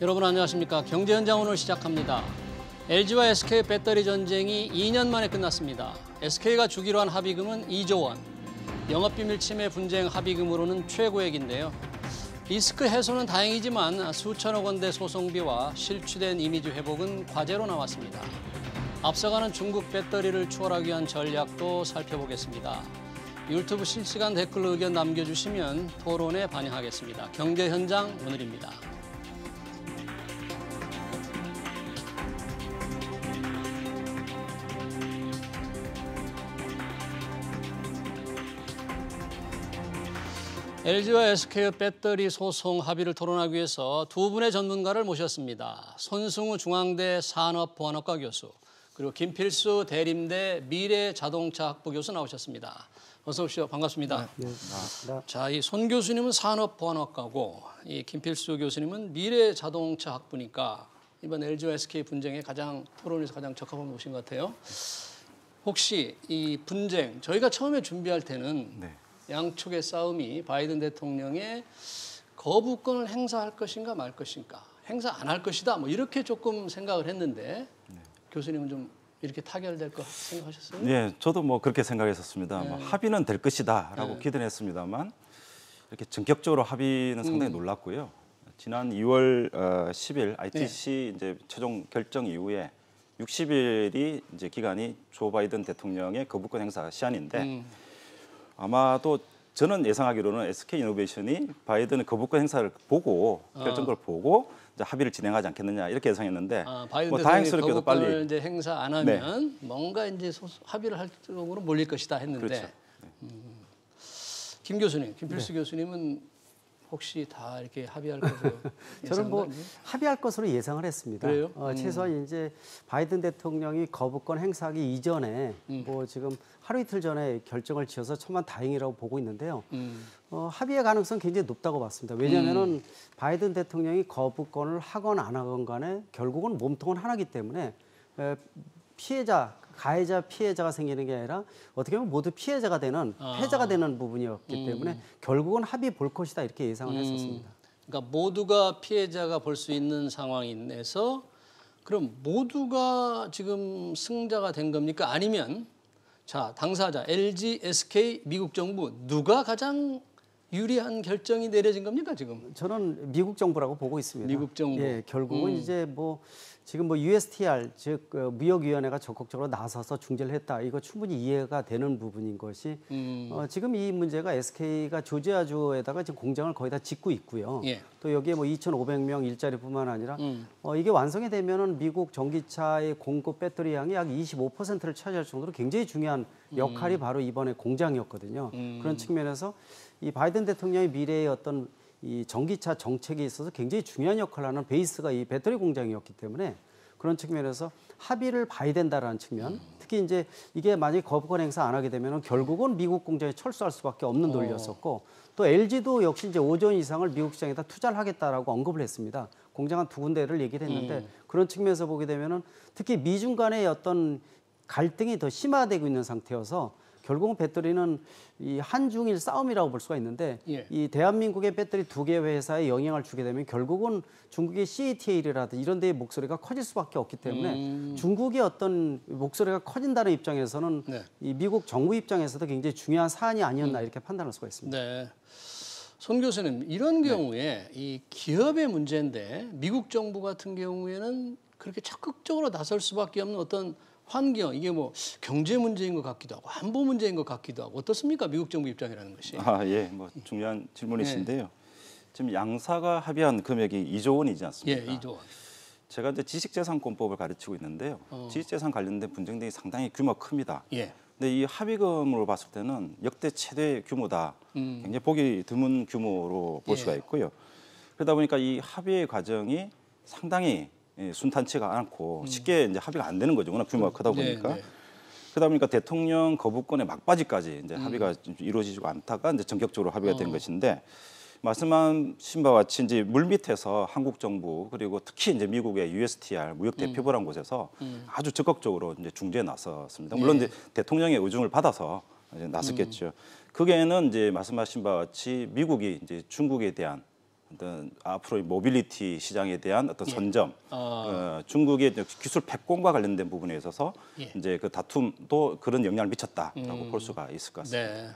여러분 안녕하십니까. 경제 현장 오늘 시작합니다. LG와 SK 배터리 전쟁이 2년 만에 끝났습니다. SK가 주기로 한 합의금은 2조 원, 영업비밀 침해 분쟁 합의금으로는 최고액인데요. 리스크 해소는 다행이지만 수천억 원대 소송비와 실추된 이미지 회복은 과제로 나왔습니다 앞서가는 중국 배터리를 추월하기 위한 전략도 살펴보겠습니다. 유튜브 실시간 댓글로 의견 남겨주시면 토론에 반영하겠습니다. 경제 현장 오늘입니다. LG와 SK의 배터리 소송 합의를 토론하기 위해서 두 분의 전문가를 모셨습니다. 손승우 중앙대 산업보안학과 교수, 그리고 김필수 대림대 미래자동차학부 교수 나오셨습니다. 어서 오십시오. 반갑습니다. 네, 네. 자, 이 손 교수님은 산업보안학과고, 이 김필수 교수님은 미래자동차학부니까 이번 LG와 SK 분쟁에 가장 토론에서 가장 적합한 모신 것 같아요. 혹시 이 분쟁 저희가 처음에 준비할 때는 네. 양측의 싸움이 바이든 대통령의 거부권을 행사할 것인가 말 것인가 행사 안 할 것이다 뭐 이렇게 조금 생각을 했는데 네. 교수님은 좀 이렇게 타결될 것 생각하셨어요? 네, 저도 뭐 그렇게 생각했었습니다. 뭐 네. 뭐 합의는 될 것이다라고 네. 기대는 했습니다만 이렇게 전격적으로 합의는 상당히 음. 놀랐고요. 지난 2월 어, 10일 ITC 이제 최종 결정 이후에 60일이 이제 기간이 조 바이든 대통령의 거부권 행사 시한인데 음. 아마도 저는 예상하기로는 SK 이노베이션이 바이든 거부권 행사를 보고 결정을 아. 보고 이제 합의를 진행하지 않겠느냐 이렇게 예상했는데 아, 뭐 다행스럽게도 빨리 이제 행사 안 하면 네. 뭔가 이제 소수, 합의를 할 쪽으로 몰릴 것이다 했는데 그렇죠. 네. 음, 김 교수님, 김필수 네. 교수님은 혹시 다 이렇게 합의할 것으로 저는 뭐 합의할 것으로 예상을 했습니다. 그래요? 어, 음. 최소한 이제 바이든 대통령이 거부권 행사하기 이전에 음. 뭐 지금 하루 이틀 전에 결정을 지어서 천만 다행이라고 보고 있는데요. 음. 어, 합의의 가능성 굉장히 높다고 봤습니다. 왜냐하면은 음. 바이든 대통령이 거부권을 하건 안 하건 간에 결국은 몸통은 하나기 때문에 에, 피해자 가해자 피해자가 생기는 게 아니라 어떻게 보면 모두 피해자가 되는 아. 패자가 되는 부분이었기 음. 때문에 결국은 합의 볼 것이다 이렇게 예상을 음. 했었습니다. 그러니까 모두가 피해자가 볼 수 있는 상황에서 그럼 모두가 지금 승자가 된 겁니까? 아니면 자 당사자 LG, SK, 미국 정부 누가 가장 유리한 결정이 내려진 겁니까 지금? 저는 미국 정부라고 보고 있습니다. 미국 정부. 예, 결국은 음. 이제 뭐 지금 뭐 USTR 즉 그 무역위원회가 적극적으로 나서서 중재를 했다 이거 충분히 이해가 되는 부분인 것이 음. 어, 지금 이 문제가 SK가 조지아주에다가 지금 공장을 거의 다 짓고 있고요. 예. 또 여기에 뭐 2,500명 일자리뿐만 아니라 음. 어, 이게 완성이 되면은 미국 전기차의 공급 배터리 양이 약 25%를 차지할 정도로 굉장히 중요한 음. 역할이 음. 바로 이번에 공장이었거든요. 음. 그런 측면에서 이 바이든 대통령의 미래의 어떤 이 전기차 정책에 있어서 굉장히 중요한 역할을 하는 베이스가 이 배터리 공장이었기 때문에 그런 측면에서 합의를 봐야 된다라는 측면 음. 특히 이제 이게 만약에 거부권 행사 안 하게 되면 결국은 미국 공장에 철수할 수밖에 없는 어. 논리였었고 또 LG도 역시 이제 5조 이상을 미국 시장에다 투자를 하겠다라고 언급을 했습니다. 공장 한 두 군데를 얘기를 했는데 음. 그런 측면에서 보게 되면은 특히 미중 간의 어떤 갈등이 더 심화되고 있는 상태여서 결국은 배터리는 이 한중일 싸움이라고 볼 수가 있는데 예. 이 대한민국의 배터리 두 개 회사에 영향을 주게 되면 결국은 중국의 CATL이라든지 이런 데의 목소리가 커질 수밖에 없기 때문에 음. 중국의 어떤 목소리가 커진다는 입장에서는 네. 이 미국 정부 입장에서도 굉장히 중요한 사안이 아니었나 음. 이렇게 판단할 수가 있습니다. 네. 손 교수님 이런 네. 경우에 네. 이 기업의 문제인데 미국 정부 같은 경우에는 그렇게 적극적으로 나설 수밖에 없는 어떤 환경 이게 뭐 경제 문제인 것 같기도 하고 안보 문제인 것 같기도 하고 어떻습니까 미국 정부 입장이라는 것이 아예뭐 중요한 질문이신데요 예. 지금 양사가 합의한 금액이 2조 원이지 않습니까? 예, 2조 원. 제가 이제 지식재산권법을 가르치고 있는데요. 어. 지식재산 관련된 분쟁 등이 상당히 규모 큽니다. 예. 근데 이 합의금으로 봤을 때는 역대 최대 규모다. 음. 굉장히 보기 드문 규모로 볼 예. 수가 있고요. 그러다 보니까 이 합의의 과정이 상당히 예, 순탄치가 않고 음. 쉽게 이제 합의가 안 되는 거죠. 워낙 규모가 음. 크다 보니까. 네, 네. 그러다 보니까 대통령 거부권의 막바지까지 이제 음. 합의가 이루어지지 않다가 이제 전격적으로 합의가 된 어. 것인데 말씀하신 바와 같이 이제 물 밑에서 한국 정부 그리고 특히 이제 미국의 USTR 무역 대표부란 음. 곳에서 음. 아주 적극적으로 이제 중재에 나섰습니다. 네. 물론 네. 이제 대통령의 의중을 받아서 이제 나섰겠죠. 음. 그게는 이제 말씀하신 바와 같이 미국이 이제 중국에 대한 어떤 앞으로의 모빌리티 시장에 대한 어떤 예. 선점, 예. 어... 어, 중국의 기술 패권과 관련된 부분에 있어서 예. 이제 그 다툼도 그런 영향을 미쳤다라고 음... 볼 수가 있을 것 같습니다. 네.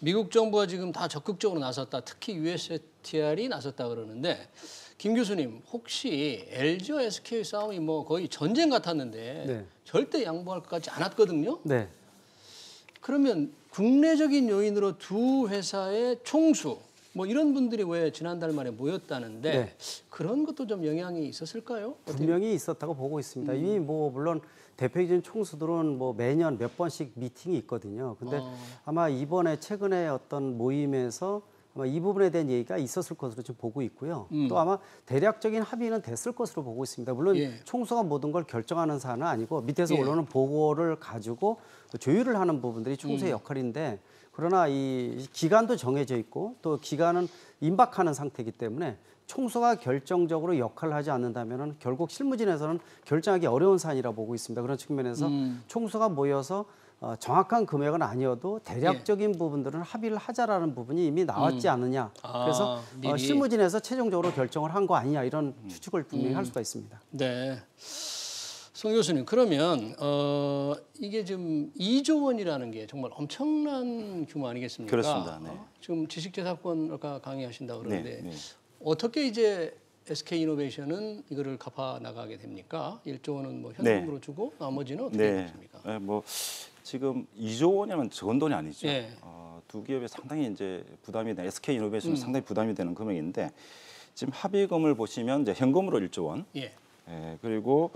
미국 정부가 지금 다 적극적으로 나섰다. 특히 USTR이 나섰다 그러는데 김 교수님 혹시 LG와 SK 싸움이 뭐 거의 전쟁 같았는데 네. 절대 양보할 것 같지 않았거든요. 네. 그러면 국내적인 요인으로 두 회사의 총수 뭐 이런 분들이 왜 지난달 말에 모였다는데 네. 그런 것도 좀 영향이 있었을까요? 분명히 있었다고 보고 있습니다. 음. 이미 뭐 물론 대표이전 총수들은 뭐 매년 몇 번씩 미팅이 있거든요. 근데 어. 아마 이번에 최근에 어떤 모임에서 아마 이 부분에 대한 얘기가 있었을 것으로 지금 보고 있고요. 음. 또 아마 대략적인 합의는 됐을 것으로 보고 있습니다. 물론 예. 총수가 모든 걸 결정하는 사안은 아니고 밑에서 예. 올라오는 보고를 가지고 조율을 하는 부분들이 총수의 음. 역할인데 그러나 이 기간도 정해져 있고 또 기간은 임박하는 상태이기 때문에 총수가 결정적으로 역할을 하지 않는다면 결국 실무진에서는 결정하기 어려운 사안이라 고 보고 있습니다. 그런 측면에서 음. 총수가 모여서 어, 정확한 금액은 아니어도 대략적인 예. 부분들은 합의를 하자라는 부분이 이미 나왔지 음. 않느냐. 아, 그래서 미 어, 실무진에서 최종적으로 결정을 한 거 아니냐 이런 음. 추측을 분명히 음. 할 수가 있습니다. 네. 송 교수님 그러면 어, 이게 지금 2조 원이라는 게 정말 엄청난 규모 아니겠습니까? 그렇습니다. 네. 어, 지금 지식재산권 아까 강의하신다 고 네, 그러는데 네, 네. 어떻게 이제 SK 이노베이션은 이거를 갚아 나가게 됩니까? 1조 원은 뭐 현금으로 네. 주고 나머지는 어떻게 네. 됩니까? 네, 뭐 지금 2조 원이면 적은 돈이 아니죠. 예. 어, 두 기업에 상당히 이제 부담이 되는 SK 이노베이션은 음. 상당히 부담이 되는 금액인데 지금 합의금을 보시면 이제 현금으로 1조 원. 예. 예 그리고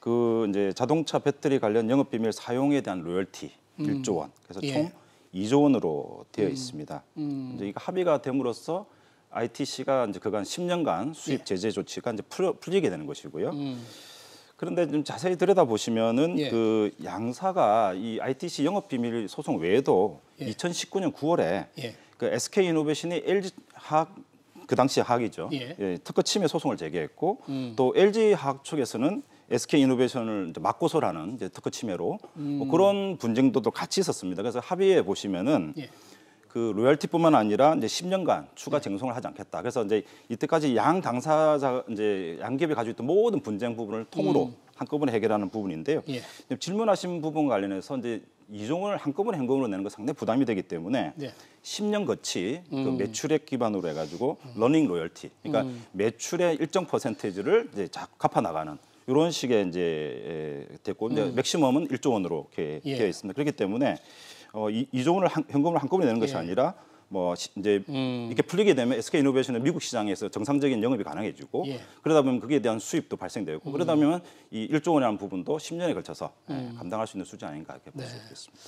그 이제 자동차 배터리 관련 영업 비밀 사용에 대한 로열티 음. 1조 원. 그래서 예. 총 2조 원으로 되어 음. 있습니다. 음. 이제 이거 합의가 됨으로써 ITC가 이제 그간 10년간 수입 예. 제재 조치가 이제 풀, 풀리게 되는 것이고요. 음. 그런데 좀 자세히 들여다보시면은 예. 그 양사가 이 ITC 영업 비밀 소송 외에도 예. 2019년 9월에 예. 그 SK 이노베이션이 LG 화학 그 당시 화학이죠. 예. 예. 특허 침해 소송을 제기했고 음. 또 LG 화학 측에서는 SK 이노베이션을 막고소라는 이제 특허 침해로 뭐 음. 뭐 그런 분쟁도도 같이 있었습니다. 그래서 합의해 보시면은 예. 그 로열티뿐만 아니라 이제 10년간 추가 네. 쟁송을 하지 않겠다. 그래서 이제 이때까지 양 당사자 이제 양기업이 가지고 있던 모든 분쟁 부분을 통으로 음. 한꺼번에 해결하는 부분인데요. 예. 질문하신 부분 관련해서 이제 이종을 한꺼번에 현금으로 내는 거 상당히 부담이 되기 때문에 예. 10년 거치 그 음. 그 매출액 기반으로 해가지고 음. 러닝 로열티, 그러니까 음. 매출의 일정 퍼센테이지를 이제 갚아 나가는 이런 식의 이제 됐고 이제 음. 맥시멈은 1조 원으로 이렇게 예. 되어 있습니다. 그렇기 때문에 어, 이, 2조 원을 한, 현금을 한꺼번에 내는 것이 예. 아니라 뭐 시, 이제 음. 이렇게 풀리게 되면 SK 이노베이션은 미국 시장에서 정상적인 영업이 가능해지고 예. 그러다 보면 그에 대한 수입도 발생되고 음. 그러다 보면 이 1조 원이라는 부분도 10년에 걸쳐서 예, 음. 예, 감당할 수 있는 수준 아닌가 이렇게 네. 볼수 있겠습니다.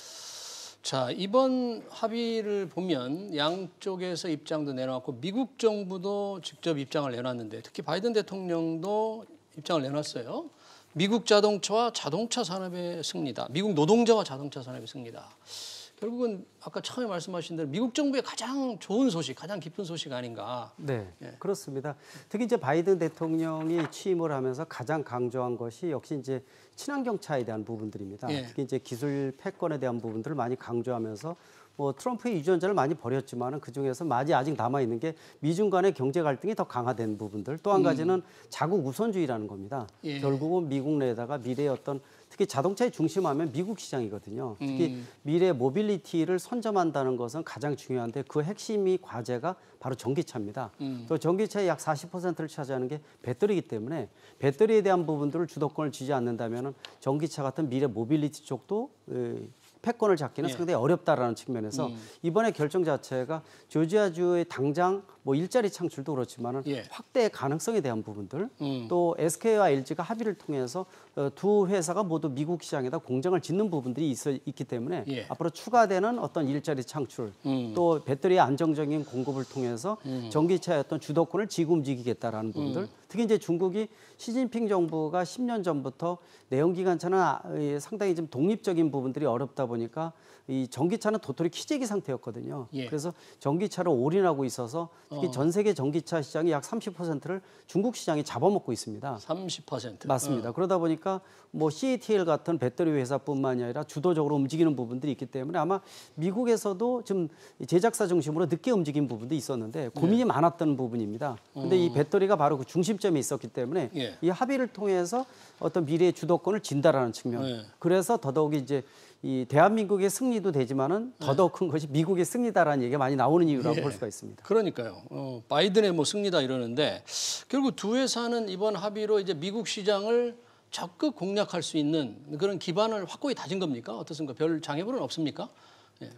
자 이번 합의를 보면 양쪽에서 입장도 내놓았고 미국 정부도 직접 입장을 내놨는데 특히 바이든 대통령도 입장을 내놨어요. 미국 자동차와 자동차 산업의 승리다. 미국 노동자와 자동차 산업의 승리다. 결국은 아까 처음에 말씀하신 대로 미국 정부의 가장 좋은 소식, 가장 깊은 소식 아닌가. 네, 예. 그렇습니다. 특히 이제 바이든 대통령이 취임을 하면서 가장 강조한 것이 역시 이제 친환경차에 대한 부분들입니다. 예. 특히 이제 기술 패권에 대한 부분들을 많이 강조하면서 뭐 트럼프의 유전자를 많이 버렸지만 그 중에서 많이 아직 남아 있는 게 미중 간의 경제 갈등이 더 강화된 부분들 또한 음. 가지는 자국 우선주의라는 겁니다. 예. 결국은 미국 내에다가 미래의 어떤 특히 자동차의 중심하면 미국 시장이거든요. 특히 음. 미래 모빌리티를 선점한다는 것은 가장 중요한데 그 핵심이 과제가 바로 전기차입니다. 음. 또 전기차의 약 40%를 차지하는 게 배터리이기 때문에 배터리에 대한 부분들을 주도권을 쥐지 않는다면 전기차 같은 미래 모빌리티 쪽도 패권을 잡기는 예. 상당히 어렵다라는 측면에서 음. 이번에 결정 자체가 조지아주의 당장 뭐 일자리 창출도 그렇지만은 예. 확대 가능성에 대한 부분들 음. 또 SK와 LG가 합의를 통해서 어, 두 회사가 모두 미국 시장에다 공장을 짓는 부분들이 있어 있기 때문에 예. 앞으로 추가되는 어떤 일자리 창출 음. 또 배터리의 안정적인 공급을 통해서 음. 전기차의 어떤 주도권을 지금 움직이겠다라는 음. 부분들 음. 특히 이제 중국이 시진핑 정부가 10년 전부터 내연기관차는 아, 상당히 좀 독립적인 부분들이 어렵다 보니까 이 전기차는 도토리 키재기 상태였거든요. 예. 그래서 전기차를 올인하고 있어서 특히 어. 전 세계 전기차 시장이약 30%를 중국 시장이 잡아먹고 있습니다. 30%? 맞습니다. 어. 그러다 보니까 보니까 그러니까 뭐 CATL 같은 배터리 회사뿐만이 아니라 주도적으로 움직이는 부분들이 있기 때문에 아마 미국에서도 지금 제작사 중심으로 늦게 움직인 부분도 있었는데 네. 고민이 예. 많았던 부분입니다. 근데 음. 이 어. 배터리가 바로 그 중심점에 있었기 때문에 예. 이 합의를 통해서 어떤 미래의 주도권을 진다라는 측면. 예. 그래서 더더욱이 이제 이 대한민국의 승리도 되지만은 네. 더더욱 큰 것이 미국의 승리다라는 얘기가 많이 나오는 이유라고 예. 볼 수가 있습니다. 그러니까요. 어, 바이든의 뭐 승리다 이러는데 결국 두 회사는 이번 합의로 이제 미국 시장을 적극 공략할 수 있는 그런 기반을 확고히 다진 겁니까? 어떻습니까? 별 장애물은 없습니까? 예.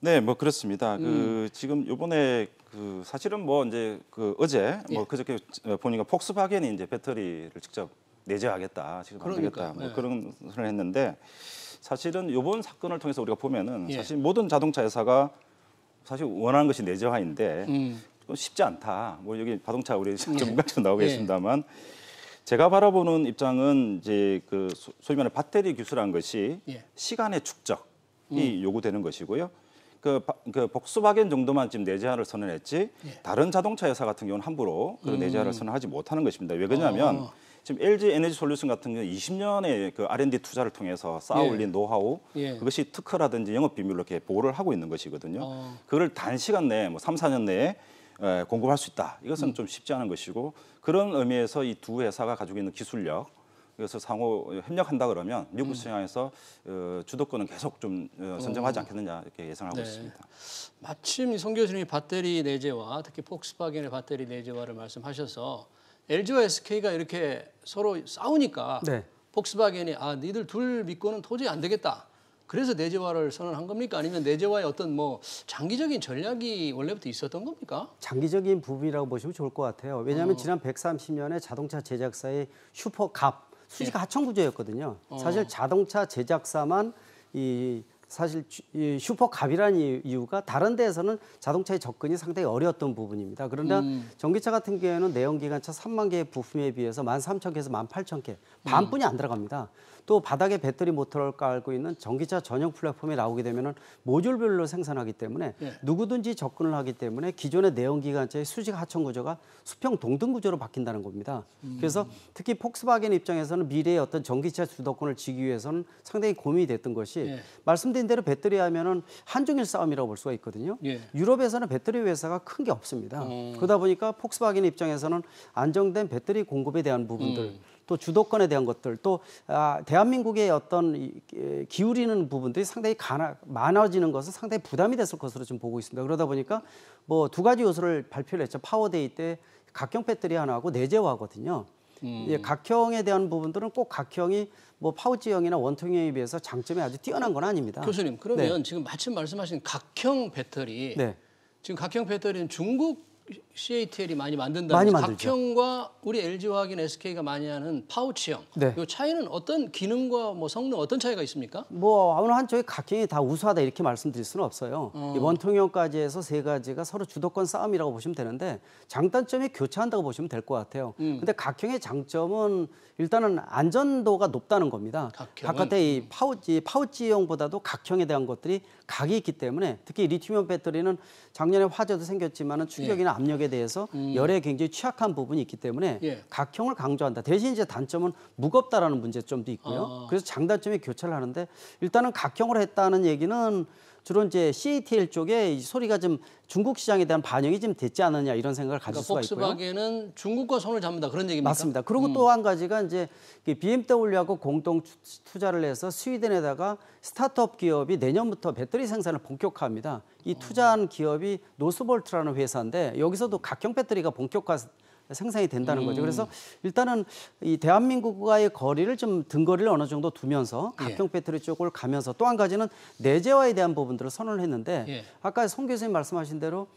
네, 뭐 그렇습니다. 그 음. 그 지금 요번에 그 사실은 뭐 이제 그 어제 뭐 예. 뭐 그저께 보니까 폭스바겐이 이제 배터리를 직접 내재하겠다, 지금 만들겠다, 뭐 예. 그런 소리를 했는데 사실은 요번 사건을 통해서 우리가 보면은 예. 사실 모든 자동차 회사가 사실 원하는 것이 내재화인데 음. 쉽지 않다. 뭐 여기 자동차 우리 예. 전문가처럼 나오고 예. 계십니다만 제가 바라보는 입장은 이제 그 소위 말해는 배터리 기술한 것이 예. 시간의 축적이 음. 요구되는 것이고요. 그, 그 복수바겐 정도만 지금 내재화를 선언했지 예. 다른 자동차 회사 같은 경우는 함부로 그런 음. 내재화를 선언하지 못하는 것입니다. 왜 그러냐면 어. 지금 LG 에너지 솔루션 같은 경우 는 20년의 그 R&D 투자를 통해서 쌓아올린 예. 노하우 예. 그것이 특허라든지 영업 비밀로 이렇게 보호를 하고 있는 것이거든요. 어. 그걸 단시간 내에 뭐 3, 4년 내에 예, 공급할 수 있다. 이것은 음. 좀 쉽지 않은 것이고 그런 의미에서 이 두 회사가 가지고 있는 기술력 그래서 상호 협력한다 그러면 미국 음. 시장에서 음. 주도권은 계속 좀 어, 어. 선점하지 않겠느냐 이렇게 예상하고 네. 있습니다. 마침 송 교수님이 배터리 내재화 특히 폭스바겐의 배터리 내재화를 말씀하셔서 LG와 SK가 이렇게 서로 싸우니까 네. 폭스바겐이 아 니들 둘 믿고는 도저히 안 되겠다. 그래서 내재화를 선언한 겁니까? 아니면 내재화의 어떤 뭐 장기적인 전략이 원래부터 있었던 겁니까? 장기적인 부분이라고 보시면 좋을 것 같아요. 왜냐하면 어. 지난 130년에 자동차 제작사의 슈퍼갑 수직 예. 하청 구조였거든요. 어. 사실 자동차 제작사만 이 사실 슈퍼갑이라는 이유가 다른 데에서는 자동차의 접근이 상당히 어려웠던 부분입니다. 그런데 음. 전기차 같은 경우에는 내연기관차 3만 개의 부품에 비해서 1만 3천 개에서 1만 8천 개 음. 반뿐이 안 들어갑니다. 또 바닥에 배터리 모터를 깔고 있는 전기차 전용 플랫폼이 나오게 되면은 모듈별로 생산하기 때문에 예. 누구든지 접근을 하기 때문에 기존의 내연기관차의 수직 하천 구조가 수평 동등 구조로 바뀐다는 겁니다. 음. 그래서 특히 폭스바겐 입장에서는 미래의 어떤 전기차 주도권을 지기 위해서는 상당히 고민이 됐던 것이 예. 말씀드린 대로 배터리 하면은 한중일 싸움이라고 볼 수가 있거든요. 예. 유럽에서는 배터리 회사가 큰 게 없습니다. 음. 그러다 보니까 폭스바겐 입장에서는 안정된 배터리 공급에 대한 부분들 음. 또 주도권에 대한 것들 또 아, 대한민국의 어떤 기울이는 부분들이 상당히 가나, 많아지는 것은 상당히 부담이 됐을 것으로 지금 보고 있습니다. 그러다 보니까 뭐 두 가지 요소를 발표를 했죠. 파워데이 때각형 배터리 하나하고 내재화거든요. 음. 예, 각형에 대한 부분들은 꼭 각형이 뭐 파우치형이나 원통형에 비해서 장점이 아주 뛰어난 건 아닙니다. 교수님 그러면 네. 지금 마침 말씀하신 각형 배터리 네. 지금 각형 배터리는 중국 CATL이 많이 만든다 많이 만들죠. 각형과 우리 LG화학인 SK가 많이 하는 파우치형. 네. 이 차이는 어떤 기능과 뭐 성능 어떤 차이가 있습니까? 뭐 어느 한쪽이 각형이 다 우수하다 이렇게 말씀드릴 수는 없어요. 어. 원통형까지 해서 세 가지가 서로 주도권 싸움이라고 보시면 되는데 장단점이 교차한다고 보시면 될 것 같아요. 음. 근데 각형의 장점은 일단은 안전도가 높다는 겁니다. 각형은? 바깥에 이 파우치 파우치형보다도 각형에 대한 것들이 각이 있기 때문에 특히 리튬이온 배터리는 작년에 화재도 생겼지만은 충격이나 예. 압력에 대해서 음. 열에 굉장히 취약한 부분이 있기 때문에 예. 각형을 강조한다. 대신 이제 단점은 무겁다라는 문제점도 있고요. 아. 그래서 장단점이 교차를 하는데 일단은 각형을 했다는 얘기는 주로 이제 CATL e 쪽에 소리가 좀 중국 시장에 대한 반영이 좀 됐지 않느냐 이런 생각을 가질 그러니까 수가 있고요. 폭스바겐은 중국과 손을 잡는다 그런 얘기입니까? 맞습니다. 그리고 음. 또한 가지가 이제 그 BMW하고 공동 투자를 해서 스웨덴에다가 스타트업 기업이 내년부터 배터리 생산을 본격화합니다. 이 어. 투자한 기업이 노스볼트라는 회사인데 여기서도 각형 배터리가 본격화 생산이 된다는 음. 거죠. 그래서 음. 일단은 이 대한민국과의 거리를 좀 등거리를 어느 정도 두면서 예. 각종 배터리 쪽을 가면서 또 한 가지는 내재화에 대한 부분들을 선언을 했는데 예. 아까 송 교수님 말씀하신 대로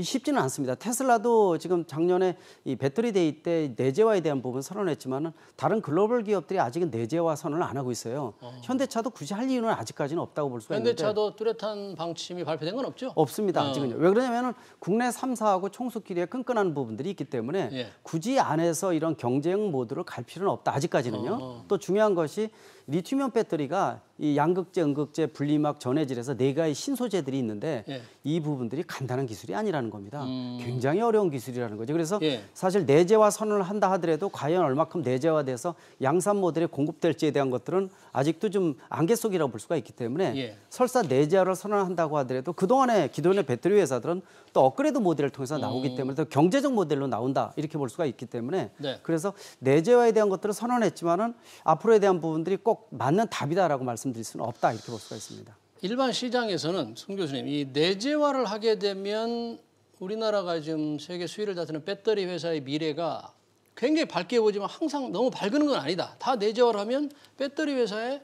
쉽지는 않습니다. 테슬라도 지금 작년에 이 배터리 데이 때 내재화에 대한 부분 선언했지만은 다른 글로벌 기업들이 아직은 내재화 선언을 안 하고 있어요. 어. 현대차도 굳이 할 이유는 아직까지는 없다고 볼 수가 있는데 현대차도 뚜렷한 방침이 발표된 건 없죠? 없습니다. 어. 아직요왜 그러냐면은 국내 3사하고 총수끼리의 끈끈한 부분들이 있기 때문에 예. 굳이 안에서 이런 경쟁 모드로 갈 필요는 없다. 아직까지는요. 어. 어. 또 중요한 것이 리튬이온 배터리가 이 양극재, 음극재, 분리막, 전해질에서 네 가지 신소재들이 있는데 예. 이 부분들이 간단한 기술이 아니라는 기술이라는 겁니다. 음. 굉장히 어려운 기술이라는 거죠. 그래서 예. 사실 내재화 선언을 한다 하더라도 과연 얼마큼 내재화돼서 양산 모델이 공급될지에 대한 것들은 아직도 좀 안개 속이라고 볼 수가 있기 때문에 예. 설사 내재화를 선언한다고 하더라도 그동안에 기존의 배터리 회사들은 또 업그레이드 모델을 통해서 나오기 음. 때문에 또 경제적 모델로 나온다 이렇게 볼 수가 있기 때문에 네. 그래서 내재화에 대한 것들을 선언했지만은 앞으로에 대한 부분들이 꼭 맞는 답이다라고 말씀드릴 수는 없다 이렇게 볼 수가 있습니다. 일반 시장에서는 송 교수님 이 내재화를 하게 되면 우리나라가 지금 세계 수위를 다스리는 배터리 회사의 미래가 굉장히 밝게 보지만 항상 너무 밝은 건 아니다. 다 내재화하면 배터리 회사의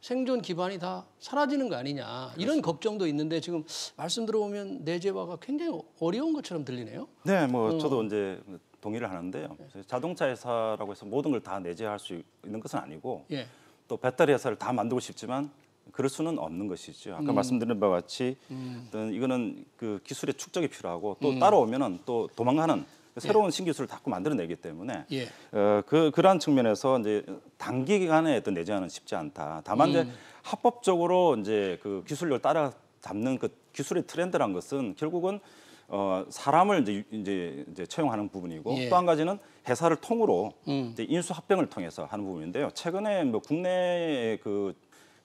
생존 기반이 다 사라지는 거 아니냐 그렇습니다. 이런 걱정도 있는데 지금 말씀 들어보면 내재화가 굉장히 어려운 것처럼 들리네요. 네, 뭐 어. 저도 이제 동의를 하는데요. 자동차 회사라고 해서 모든 걸 다 내재할 수 있는 것은 아니고 예. 또 배터리 회사를 다 만들고 싶지만 그럴 수는 없는 것이죠. 아까 음. 말씀드린 바와 같이 음. 이거는 그 기술의 축적이 필요하고 또 음. 따라오면은 또 도망가는 예. 새로운 예. 신기술을 자꾸 만들어내기 때문에 예. 어, 그 그러한 측면에서 이제 단기 간에 어떤 내재화는 쉽지 않다. 다만 이제 음. 합법적으로 이제 그 기술력을 따라 잡는 그 기술의 트렌드란 것은 결국은 어, 사람을 이제, 이제, 이제 채용하는 부분이고 예. 또한 가지는 회사를 통으로 음. 인수합병을 통해서 하는 부분인데요. 최근에 뭐 국내 그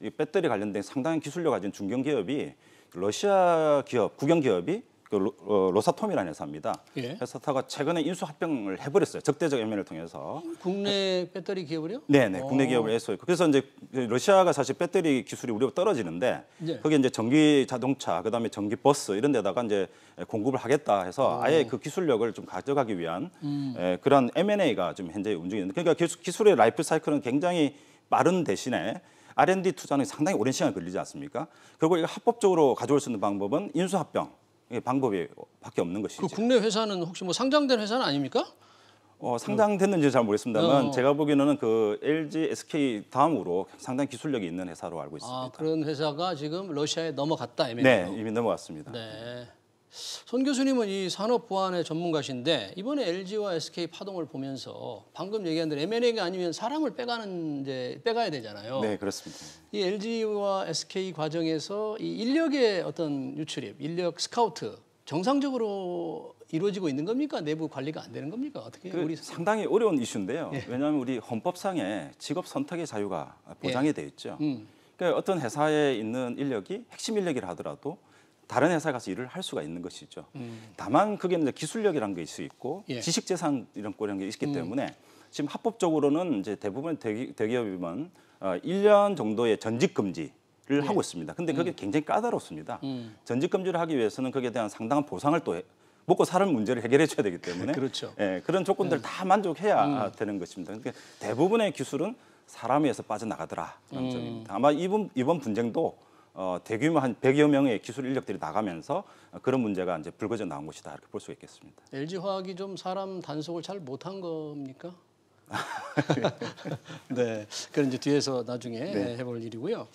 이 배터리 관련된 상당한 기술력 가진 중견 기업이 러시아 기업, 국영 기업이 그 로, 어, 로사톰이라는 회사입니다. 예. 회사타가 최근에 인수 합병을 해버렸어요. 적대적 연매을 통해서. 국내 배터리 기업을요? 네, 네, 국내 어. 기업을 해서 그래서 이제 그 러시아가 사실 배터리 기술이 우리가 떨어지는데 예. 거기에 이제 전기 자동차, 그다음에 전기 버스 이런 데다가 이제 공급을 하겠다 해서 오. 어. 아예 그 기술력을 좀 가져가기 위한 음. 에, 그런 M&A가 좀 현재 움직이는데 그러니까 기술의 라이프 사이클은 굉장히 빠른 대신에 R&D 투자는 상당히 오랜 시간이 걸리지 않습니까? 결국 이거 합법적으로 가져올 수 있는 방법은 인수합병 방법이 밖에 없는 것이죠. 그 국내 회사는 혹시 뭐 상장된 회사는 아닙니까? 어, 상장됐는지 음. 잘 모르겠습니다만 어. 제가 보기에는 그 LG, SK 다음으로 상당히 기술력이 있는 회사로 알고 있습니다. 아, 그런 회사가 지금 러시아에 넘어갔다. m 네, 이미 넘어갔습니다. 네. 손 교수님은 이 산업 보안의 전문가신데 이번에 LG와 SK 파동을 보면서 방금 얘기한 대로 M&A가 아니면 사람을 빼가는 이제 빼가야 되잖아요. 네, 그렇습니다. 이 LG와 SK 과정에서 이 인력의 어떤 유출입, 인력 스카우트 정상적으로 이루어지고 있는 겁니까? 내부 관리가 안 되는 겁니까? 어떻게 그 우리 상당히 어려운 이슈인데요. 예. 왜냐하면 우리 헌법상에 직업 선택의 자유가 보장이 예. 되어 있죠. 음. 그러니까 어떤 회사에 있는 인력이 핵심 인력이라 하더라도 다른 회사 가서 일을 할 수가 있는 것이죠. 음. 다만 그게 이제 기술력이라는 게 있을 수 있고 예. 지식 재산 이런 거 이런 게 있기 음. 때문에 지금 합법적으로는 이제 대부분 대기, 대기업이면 어, 1년 정도의 전직 금지 를 예. 하고 있습니다. 근데 그게 음. 굉장히 까다롭습니다. 음. 전직 금지를 하기 위해서는 거기에 대한 상당한 보상을 또 해, 먹고 사는 문제를 해결해 줘야 되기 때문에 그렇죠. 예, 그런 조건들 음. 다 만족해야 음. 되는 것입니다. 그러니까 대부분의 기술은 사람에서 빠져나가더라라는 음. 점입니다. 아마 이번 이번 분쟁도 어, 대규모 한 100여 명의 기술 인력들이 나가면서 그런 문제가 이제 불거져 나온 것이다 이렇게 볼 수 있겠습니다. LG 화학이 좀 사람 단속을 잘 못한 겁니까? 네, 그런 이제 뒤에서 나중에 네. 해볼 일이고요.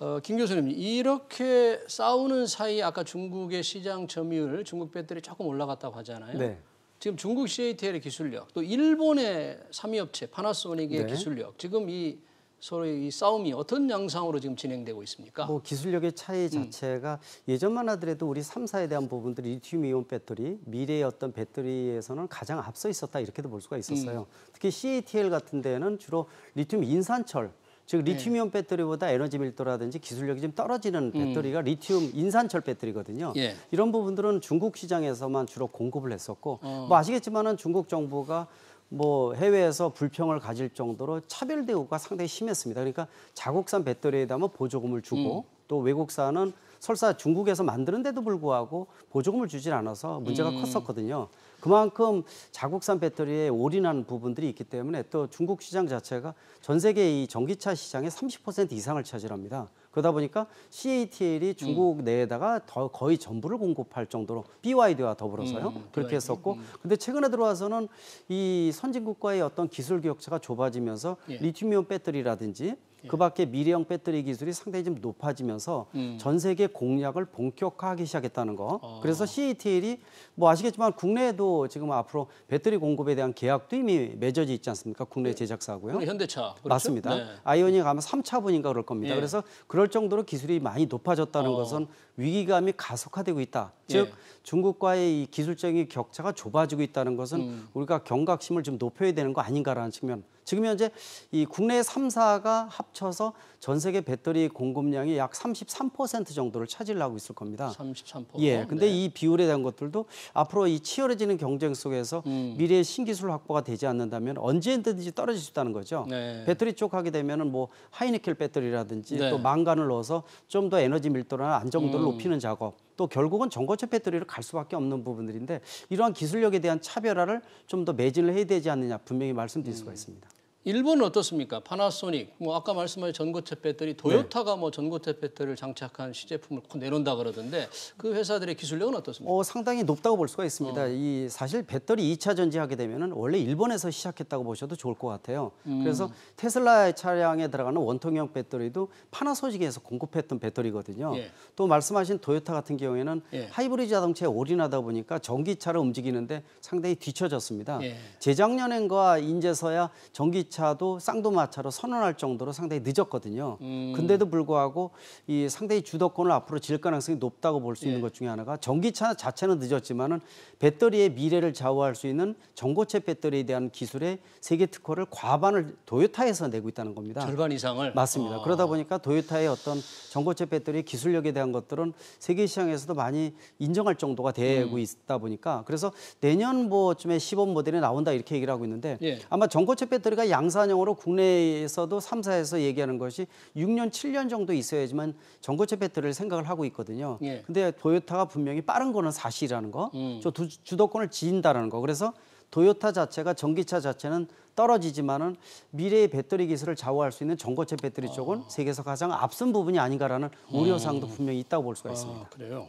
어, 김 교수님 이렇게 싸우는 사이 아까 중국의 시장 점유율 중국 배터리 조금 올라갔다고 하잖아요. 네. 지금 중국 CATL의 기술력 또 일본의 3위업체 파나소닉의 기술력 지금 이 서로의 이 싸움이 어떤 양상으로 지금 진행되고 있습니까? 뭐 기술력의 차이 음. 자체가 음. 예전만 하더라도 우리 3사에 대한 부분들 리튬 이온 배터리, 미래의 어떤 배터리에서는 가장 앞서 있었다 이렇게도 볼 수가 있었어요. 음. 특히 CATL 같은 데는 주로 리튬 인산철 즉 리튬이온 네. 배터리보다 에너지 밀도라든지 기술력이 좀 떨어지는 음. 배터리가 음. 리튬 인산철 배터리거든요. 예. 이런 부분들은 중국 시장에서만 주로 공급을 했었고 어. 뭐 아시겠지만은 중국 정부가 뭐 해외에서 불평을 가질 정도로 차별 대우가 상당히 심했습니다. 그러니까 자국산 배터리에 담아 뭐 보조금을 주고 음. 또 외국산은 설사 중국에서 만드는데도 불구하고 보조금을 주질 않아서 문제가 음. 컸었거든요. 그만큼 자국산 배터리에 올인한 부분들이 있기 때문에 또 중국 시장 자체가 전 세계 이 전기차 시장의 30% 이상을 차지합니다. 그러다 보니까 CATL이 네. 중국 음. 내에다가 더 거의 전부를 공급할 정도로 BYD와 더불어서요. 음, 그렇게 했었고 음. 근데 최근에 들어와서는 이 선진국과의 어떤 기술 격차가 좁아지면서 예. 리튬이온 배터리라든지 예. 그밖에 미래형 배터리 기술이 상당히 좀 높아지면서 음. 전 세계 공략을 본격화하기 시작했다는 거. 어. 그래서 CATL이 뭐 아시겠지만 국내에도 지금 앞으로 배터리 공급에 대한 계약도 이미 맺어져 있지 않습니까? 국내 예. 제작사고요. 현대차 그렇죠? 맞습니다. 네. 아이오닉 아마 3차분인가 그럴 겁니다. 예. 그래서 그럴 정도로 기술이 많이 높아졌다는 어. 것은 위기감이 가속화되고 있다. 즉 예. 중국과의 이 기술적인 격차가 좁아지고 있다는 것은 음. 우리가 경각심을 좀 높여야 되는 거 아닌가라는 측면. 지금 현재 이 국내 삼사가 합쳐서 전 세계 배터리 공급량이 약 33% 정도를 차지하고 있을 겁니다. 33%. 예. 근데 네. 이 비율에 대한 것들도 앞으로 이 치열해지는 경쟁 속에서 음. 미래의 신기술 확보가 되지 않는다면 언제든지 떨어질 수 있다는 거죠. 네. 배터리 쪽 하게 되면은 뭐 하이니켈 배터리라든지 네. 또 망간을 넣어서 좀 더 에너지 밀도나 안정도를 음. 높이는 작업 또 결국은 전고체 배터리를 갈 수밖에 없는 부분들인데 이러한 기술력에 대한 차별화를 좀 더 매진을 해야 되지 않느냐 분명히 말씀드릴 수가 음. 있습니다. 일본은 어떻습니까? 파나소닉, 뭐 아까 말씀하신 전고체 배터리, 도요타가 네. 뭐 전고체 배터리를 장착한 시제품을 내놓는다 그러던데 그 회사들의 기술력은 어떻습니까? 어, 상당히 높다고 볼 수가 있습니다. 어. 이 사실 배터리 2차 전지하게 되면은 원래 일본에서 시작했다고 보셔도 좋을 것 같아요. 음. 그래서 테슬라 의 차량에 들어가는 원통형 배터리도 파나소닉에서 공급했던 배터리거든요. 예. 또 말씀하신 도요타 같은 경우에는 예. 하이브리드 자동차에 올인하다 보니까 전기차를 움직이는데 상당히 뒤처졌습니다. 예. 재작년엔과 인제서야 전기 2차도 쌍두마차로 선언할 정도로 상당히 늦었거든요. 음. 근데도 불구하고 이 상당히 주도권을 앞으로 질 가능성이 높다고 볼수 예. 있는 것 중에 하나가 전기차 자체는 늦었지만은 배터리의 미래를 좌우할 수 있는 전고체 배터리에 대한 기술의 세계 특허를 과반을 도요타에서 내고 있다는 겁니다. 절반 이상을 맞습니다. 아. 그러다 보니까 도요타의 어떤 전고체 배터리 기술력에 대한 것들은 세계 시장에서도 많이 인정할 정도가 되고 음. 있다 보니까 그래서 내년 뭐쯤에 시범 모델이 나온다 이렇게 얘기를 하고 있는데 예. 아마 전고체 배터리가 양 양산형으로 국내에서도 3사에서 얘기하는 것이 6년, 7년 정도 있어야지만 전고체 배터리를 생각을 하고 있거든요. 예. 근데 도요타가 분명히 빠른 거는 사실이라는 거, 음. 저 두, 주도권을 지인다라는 거. 그래서 도요타 자체가 전기차 자체는 떨어지지만은 미래의 배터리 기술을 좌우할 수 있는 전고체 배터리 쪽은 아. 세계에서 가장 앞선 부분이 아닌가라는 우려사항도 음. 분명히 있다고 볼 수가 아, 있습니다. 아, 그래요.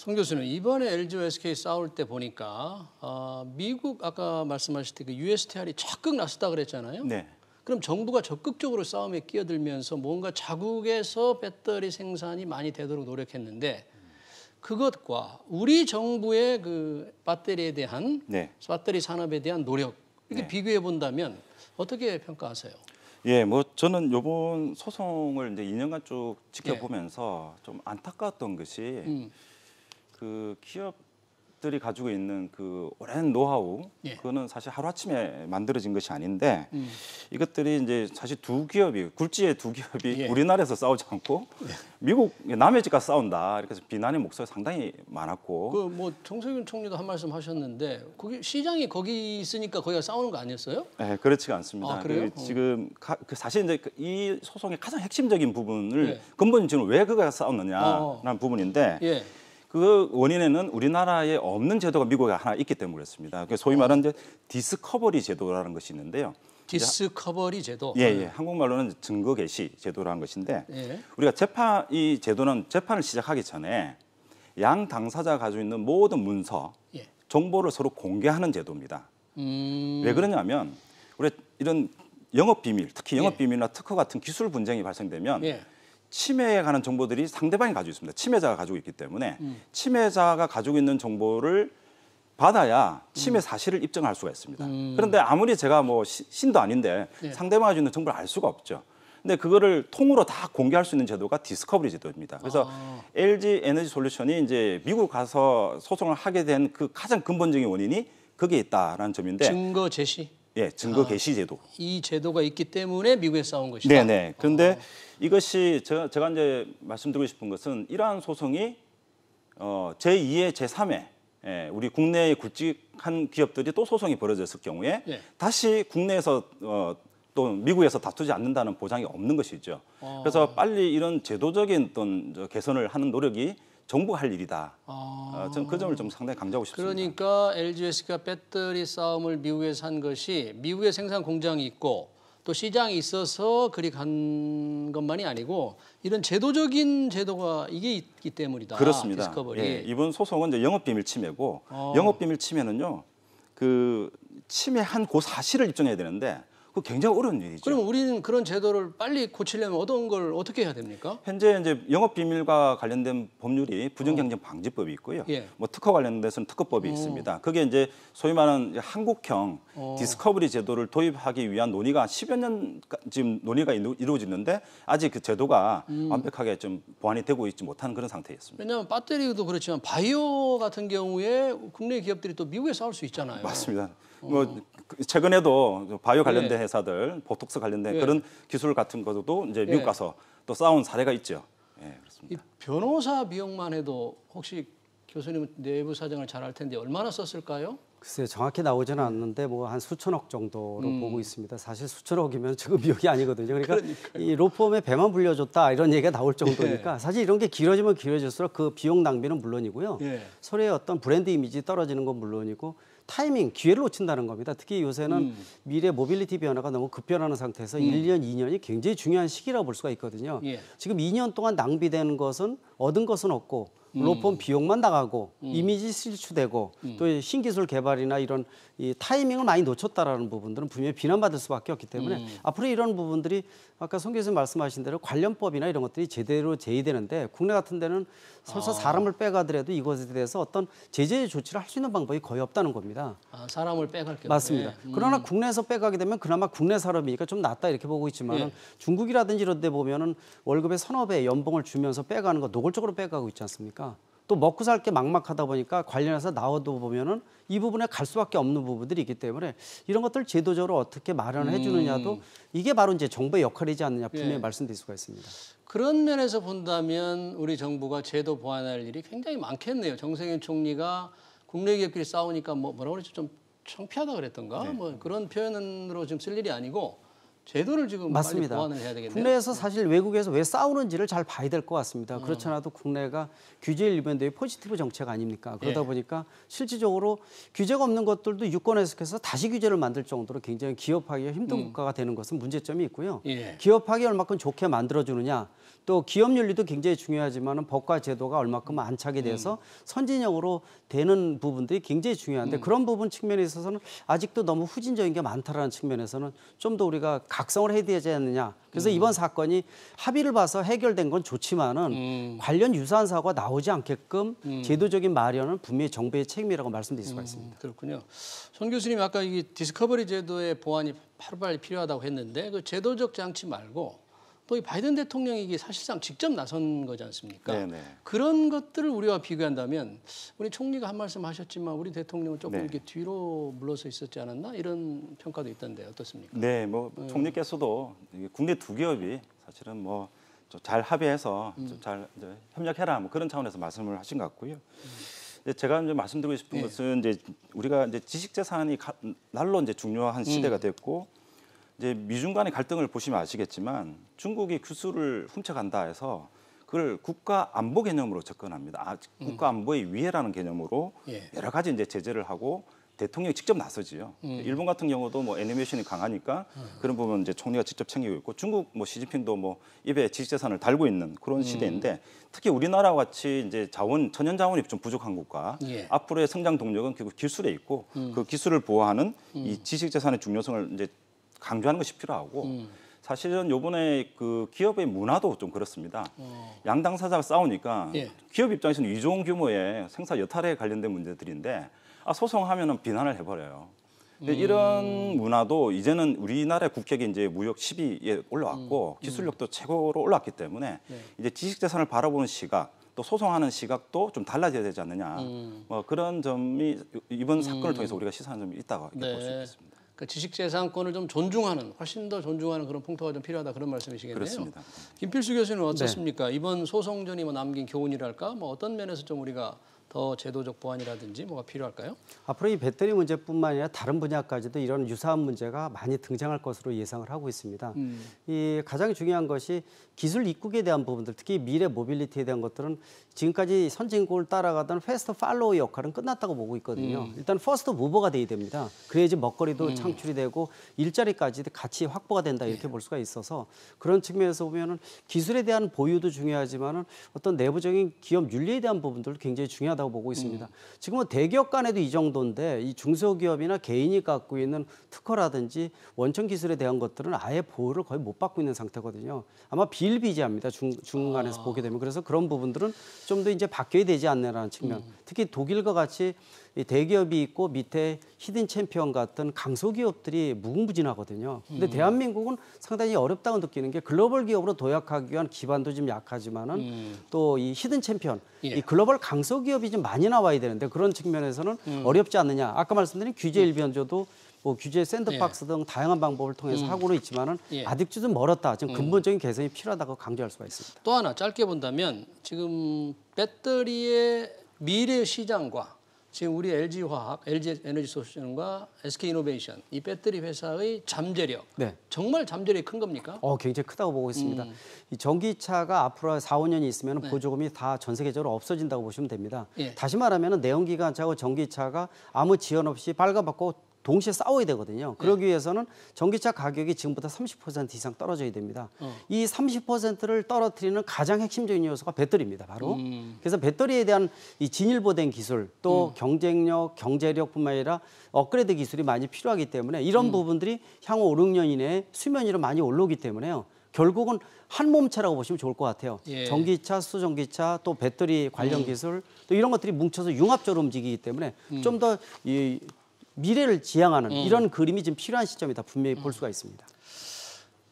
송 교수님 이번에 LG와 SK 싸울 때 보니까 어, 미국 아까 말씀하실 때그 USTR이 적극 나섰다 그랬잖아요. 네. 그럼 정부가 적극적으로 싸움에 끼어들면서 뭔가 자국에서 배터리 생산이 많이 되도록 노력했는데 그것과 우리 정부의 그 배터리에 대한 네. 배터리 산업에 대한 노력 이렇게 네. 비교해 본다면 어떻게 평가하세요? 예, 뭐 저는 요번 소송을 이제 2년간 쭉 지켜보면서 예. 좀 안타까웠던 것이 음. 그 기업들이 가지고 있는 그 오랜 노하우 예. 그거는 사실 하루아침에 만들어진 것이 아닌데 음. 이것들이 이제 사실 두 기업이 굴지의 두 기업이 예. 우리나라에서 싸우지 않고 예. 미국 남의 집과 싸운다 이렇게 해서 비난의 목소리 상당히 많았고 그 뭐 정세균 총리도 한 말씀 하셨는데 거기 시장이 거기 있으니까 거기가 싸우는 거 아니었어요? 네 그렇지가 않습니다. 아, 그래요? 그 어. 지금 가, 그 사실 이제 그 이 소송의 가장 핵심적인 부분을 예. 근본적으로 왜 그가 거 싸웠느냐라는 어. 부분인데 예. 그 원인에는 우리나라에 없는 제도가 미국에 하나 있기 때문에 그렇습니다. 그 소위 어. 말하는 이제 디스커버리 제도라는 것이 있는데요. 디스커버리 제도. 예, 음. 예. 한국말로는 증거 개시 제도라는 것인데 예. 우리가 재판 이 제도는 재판을 시작하기 전에 양 당사자가 가지고 있는 모든 문서, 예. 정보를 서로 공개하는 제도입니다. 음... 왜 그러냐면 우리 이런 영업 비밀, 특히 영업 예. 비밀이나 특허 같은 기술 분쟁이 발생되면 예. 치매에 관한 정보들이 상대방이 가지고 있습니다. 치매자가 가지고 있기 때문에 음. 침해자가 가지고 있는 정보를 받아야 치매 음. 사실을 입증할 수가 있습니다. 음. 그런데 아무리 제가 뭐 신도 아닌데 네. 상대방이 주는 정보를 알 수가 없죠. 근데 그거를 통으로 다 공개할 수 있는 제도가 디스커버리 제도입니다. 그래서 아. LG 에너지 솔루션이 이제 미국 가서 소송을 하게 된 그 가장 근본적인 원인이 그게 있다라는 점인데 증거 제시 예, 증거 아, 개시 제도. 아, 이 제도가 있기 때문에 미국에 싸운 것이다. 네, 네. 그런데 어. 이것이 제가, 제가 이제 말씀드리고 싶은 것은 이러한 소송이 어, 제 2회, 제 3회 예, 우리 국내에 굵직한 기업들이 또 소송이 벌어졌을 경우에 예. 다시 국내에서 어, 또 미국에서 다투지 않는다는 보장이 없는 것이죠. 어. 그래서 빨리 이런 제도적인 어떤 개선을 하는 노력이 정부가 할 일이다. 아... 어, 저는 그 점을 좀 상당히 강조하고 싶습니다. 그러니까 LGS가 배터리 싸움을 미국에서 한 것이 미국의 생산 공장이 있고 또 시장이 있어서 그리 간 것만이 아니고 이런 제도적인 제도가 이게 있기 때문이다. 그렇습니다. 디스커버리. 예, 이번 소송은 이제 영업비밀 침해고 어... 영업비밀 침해는요. 그 침해한 그 사실을 입증해야 되는데 그 굉장히 어려운 일이죠. 그럼 우리는 그런 제도를 빨리 고치려면 어떤 걸 어떻게 해야 됩니까? 현재 이제 영업 비밀과 관련된 법률이 부정경쟁 방지법이 있고요. 예. 뭐 특허 관련돼서는 특허법이 어. 있습니다. 그게 이제 소위 말하는 한국형 어. 디스커버리 제도를 도입하기 위한 논의가 10여 년 지금 논의가 이루어지는데 아직 그 제도가 음. 완벽하게 좀 보완이 되고 있지 못한 그런 상태에 있습니다. 왜냐하면 배터리도 그렇지만 바이오 같은 경우에 국내 기업들이 또미국에 싸울 수 있잖아요. 맞습니다. 뭐 어. 그 최근에도 바이오 관련된 네. 회사들 보톡스 관련된 네. 그런 기술 같은 것도 이제 미국 예. 가서 또 싸운 사례가 있죠. 예, 그렇습니다. 변호사 비용만 해도 혹시 교수님은 내부 사정을 잘 알 텐데 얼마나 썼을까요? 글쎄 요 정확히 나오지는 않는데 뭐 한 수천억 정도로 음. 보고 있습니다. 사실 수천억이면 지금 비용이 아니거든요. 그러니까 그러니까요. 이 로펌에 배만 불려줬다 이런 얘기가 나올 정도니까 예. 사실 이런 게 길어지면 길어질수록 그 비용 낭비는 물론이고요. 예. 서로의 어떤 브랜드 이미지 떨어지는 건 물론이고 타이밍 기회를 놓친다는 겁니다. 특히 요새는 음. 미래 모빌리티 변화가 너무 급변하는 상태에서 음. 1년, 2년이 굉장히 중요한 시기라고 볼 수가 있거든요. 예. 지금 2년 동안 낭비되는 것은 얻은 것은 없고 음. 로펌 비용만 나가고 음. 이미지 실추되고 음. 또 신기술 개발이나 이런 이 타이밍을 많이 놓쳤다라는 부분들은 분명히 비난받을 수밖에 없기 때문에 앞으로 이런 부분들이 아까 송 교수님 말씀하신 대로 관련법이나 이런 것들이 제대로 제의되는데 국내 같은 데는 설사 아. 사람을 빼가더라도 이것에 대해서 어떤 제재 조치를 할 수 있는 방법이 거의 없다는 겁니다. 아, 사람을 빼갈 게우 맞습니다. 네. 그러나 국내에서 빼가게 되면 그나마 국내 사람이니까 좀 낫다 이렇게 보고 있지만 네. 예. 중국이라든지 이런 데 보면은 월급의 선너배 연봉을 주면서 빼가는 거 노골적으로 빼가고 있지 않습니까? 보니까 또 먹고 살 게 막막하다 보니까 관련해서 나와도 보면은 이 부분에 갈 수밖에 없는 부분들이 있기 때문에 이런 것들 제도적으로 어떻게 마련해 주느냐도 음. 이게 바로 이제 정부의 역할이지 않느냐 분명히 예. 말씀드릴 수가 있습니다. 그런 면에서 본다면 우리 정부가 제도 보완할 일이 굉장히 많겠네요. 정세균 총리가 국내 기업끼리 싸우니까 뭐 뭐라 고 그러죠? 좀 창피하다 그랬던가? 네. 뭐 그런 표현으로 지금 쓸 일이 아니고 제도를 지금 맞습니다. 보완을 해야 되겠네요. 국내에서 네. 사실 외국에서 왜 싸우는지를 잘 봐야 될 것 같습니다. 음. 그렇잖아도 국내가 규제 일변도의 포지티브 정책 아닙니까? 그러다 예. 보니까 실질적으로 규제가 없는 것들도 유권 해석해서 다시 규제를 만들 정도로 굉장히 기업하기가 힘든 음. 국가가 되는 것은 문제점이 있고요. 예. 기업하기 얼마큼 좋게 만들어주느냐 또 기업 윤리도 굉장히 중요하지만 법과 제도가 얼마큼 안착이 돼서 선진형으로 되는 부분들이 굉장히 중요한데 음. 그런 부분 측면에 있어서는 아직도 너무 후진적인 게 많다라는 측면에서는 좀 더 우리가 각성을 해야 되지 않느냐. 그래서 음. 이번 사건이 합의를 봐서 해결된 건 좋지만은 음. 관련 유사한 사고가 나오지 않게끔 음. 제도적인 마련은 분명히 정부의 책임이라고 말씀드릴 수가 있습니다. 음, 그렇군요. 손 교수님 아까 이 디스커버리 제도의 보완이 하루빨리 필요하다고 했는데 그 제도적 장치 말고 또이 뭐 바이든 대통령이 이게 사실상 직접 나선 거지 않습니까? 네네. 네. 그런 것들을 우리와 비교한다면 우리 총리가 한 말씀 하셨지만 우리 대통령은 조금 네. 이렇게 뒤로 물러서 있었지 않았나 이런 평가도 있던데 어떻습니까? 네, 뭐 네. 총리께서도 국내 두 기업이 사실은 뭐잘 합의해서 음. 잘 협력해라 뭐 그런 차원에서 말씀을 하신 것 같고요. 음. 제가 이제 말씀드리고 싶은 네. 것은 이제 우리가 이제 지식재산이 날로 이제 중요한 시대가 음. 됐고 이제 미중 간의 갈등을 보시면 아시겠지만 중국이 규수를 훔쳐간다 해서 그걸 국가 안보 개념으로 접근합니다. 아, 국가 음. 안보의 위해라는 개념으로 예. 여러 가지 이제 제재를 하고 대통령이 직접 나서지요. 음. 일본 같은 경우도 뭐 애니메이션이 강하니까 음. 그런 부분 이제 총리가 직접 챙기고 있고 중국 뭐 시진핑도 뭐 입에 지식재산을 달고 있는 그런 음. 시대인데 음. 특히 우리나라 같이 이제 자원 천연 자원이 좀 부족한 국가 예. 앞으로의 성장 동력은 결국 기술에 있고 음. 그 기술을 보호하는 이 지식재산의 중요성을 이제 강조하는 것이 필요하고 음. 사실은 요번에 그 기업의 문화도 좀 그렇습니다. 어. 양당 사자가 싸우니까 예. 기업 입장에서는 위종 규모의 생사 여탈에 관련된 문제들인데 아, 소송하면은 비난을 해버려요. 근데 음. 이런 문화도 이제는 우리나라 의 국격이 이제 무역 10위에 올라왔고 음, 음. 기술력도 최고로 올랐기 때문에 네. 이제 지식재산을 바라보는 시각 또 소송하는 시각도 좀 달라져야 되지 않느냐 음. 뭐 그런 점이 이번 음. 사건을 통해서 우리가 시사한 점이 있다고 네. 볼수 있습니다 그 지식재산권을 좀 존중하는 훨씬 더 존중하는 그런 풍토가 좀 필요하다 그런 말씀이시겠네요. 그렇습니다. 김필수 교수님은 네. 어떻습니까? 네. 이번 소송전이 뭐 남긴 교훈이랄까 뭐 어떤 면에서 좀 우리가 더 제도적 보완이라든지 뭐가 필요할까요? 앞으로 이 배터리 문제뿐만 아니라 다른 분야까지도 이런 유사한 문제가 많이 등장할 것으로 예상을 하고 있습니다. 음. 이 가장 중요한 것이 기술 입국에 대한 부분들, 특히 미래 모빌리티에 대한 것들은 지금까지 선진국을 따라가던 패스트 팔로우 역할은 끝났다고 보고 있거든요. 음. 일단 퍼스트 무버가 돼야 됩니다. 그래야지 먹거리도 음. 창출이 되고 일자리까지 같이 확보가 된다 이렇게 예. 볼 수가 있어서 그런 측면에서 보면은 기술에 대한 보유도 중요하지만은 어떤 내부적인 기업 윤리에 대한 부분들 도 굉장히 중요하다. 가능하다고 보고 있습니다. 음. 지금은 대기업 간에도 이 정도인데 이 중소기업이나 개인이 갖고 있는 특허라든지 원천 기술에 대한 것들은 아예 보호를 거의 못 받고 있는 상태거든요. 아마 비일비재합니다. 중, 중간에서 아. 보게 되면. 그래서 그런 부분들은 좀 더 이제 바뀌어야 되지 않나라는 측면. 음. 특히 독일과 같이 대기업이 있고 밑에 히든 챔피언 같은 강소기업들이 무궁무진하거든요. 근데 음. 대한민국은 상당히 어렵다고 느끼는 게 글로벌 기업으로 도약하기 위한 기반도 좀 약하지만은 음. 또이 히든 챔피언, 예. 이 글로벌 강소기업이 좀 많이 나와야 되는데 그런 측면에서는 음. 어렵지 않느냐. 아까 말씀드린 규제 예. 일변조도 뭐 규제 샌드박스 예. 등 다양한 방법을 통해서 음. 하고는 있지만은 예. 아직 좀 멀었다. 지금 음. 근본적인 개선이 필요하다고 강조할 수가 있습니다. 또 하나 짧게 본다면 지금 배터리의 미래 시장과 지금 우리 LG 화학, LG 에너지 소스전과 SK 이노베이션 이 배터리 회사의 잠재력, 네. 정말 잠재력이 큰 겁니까? 어, 굉장히 크다고 보고 있습니다. 음. 이 전기차가 앞으로 4, 5년 있으면 네. 보조금이 다 전 세계적으로 없어진다고 보시면 됩니다. 예. 다시 말하면 내연기관차하고 전기차가 아무 지연 없이 빨가벗고 동시에 싸워야 되거든요. 그러기 네. 위해서는 전기차 가격이 지금보다 30% 이상 떨어져야 됩니다. 어. 이 30%를 떨어뜨리는 가장 핵심적인 요소가 배터리입니다. 바로. 음. 그래서 배터리에 대한 이 진일보된 기술 또 음. 경쟁력, 경제력뿐만 아니라 업그레이드 기술이 많이 필요하기 때문에 이런 음. 부분들이 향후 5, 6년 이내에 수면 위로 많이 올라오기 때문에요. 결국은 한 몸체라고 보시면 좋을 것 같아요. 예. 전기차, 수전기차, 또 배터리 관련 음. 기술, 또 이런 것들이 뭉쳐서 융합적으로 움직이기 때문에 음. 좀더 미래를 지향하는 음. 이런 그림이 지금 필요한 시점이다 분명히 볼 음. 수가 있습니다.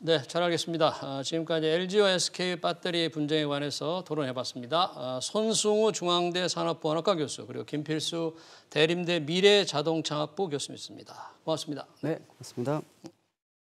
네, 잘 알겠습니다. 아, 지금까지 LG와 SK 배터리 분쟁에 관해서 토론해봤습니다. 아, 손승우 중앙대 산업보안학과 교수 그리고 김필수 대림대 미래자동창업부 교수님이었습니다. 고맙습니다. 네, 고맙습니다.